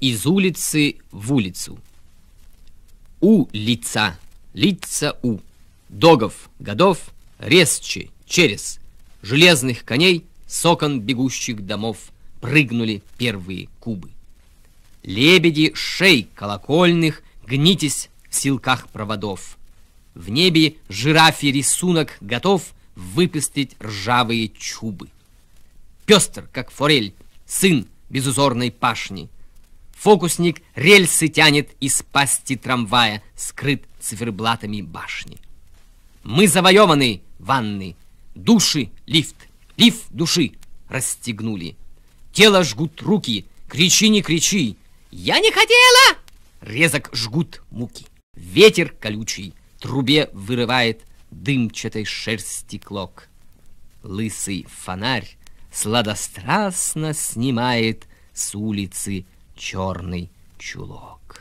Из улицы в улицу. У лица. Лица у. Догов, годов, резче, через. Железных коней, сокон бегущих домов. Прыгнули первые кубы. Лебеди шей колокольных, гнитесь в силках проводов. В небе жирафий рисунок готов выпустить ржавые чубы. Пестр, как форель, сын безузорной пашни — Фокусник рельсы тянет из пасти трамвая, скрыт циферблатами башни. Мы завоеваны, ванны, души, лифт, лифт души расстегнули. Тело жгут руки, кричи, не кричи. Я не хотела! Резок жгут муки. Ветер колючий, трубе вырывает дымчатой шерсти клок. Лысый фонарь сладострастно снимает с улицы черный чулок.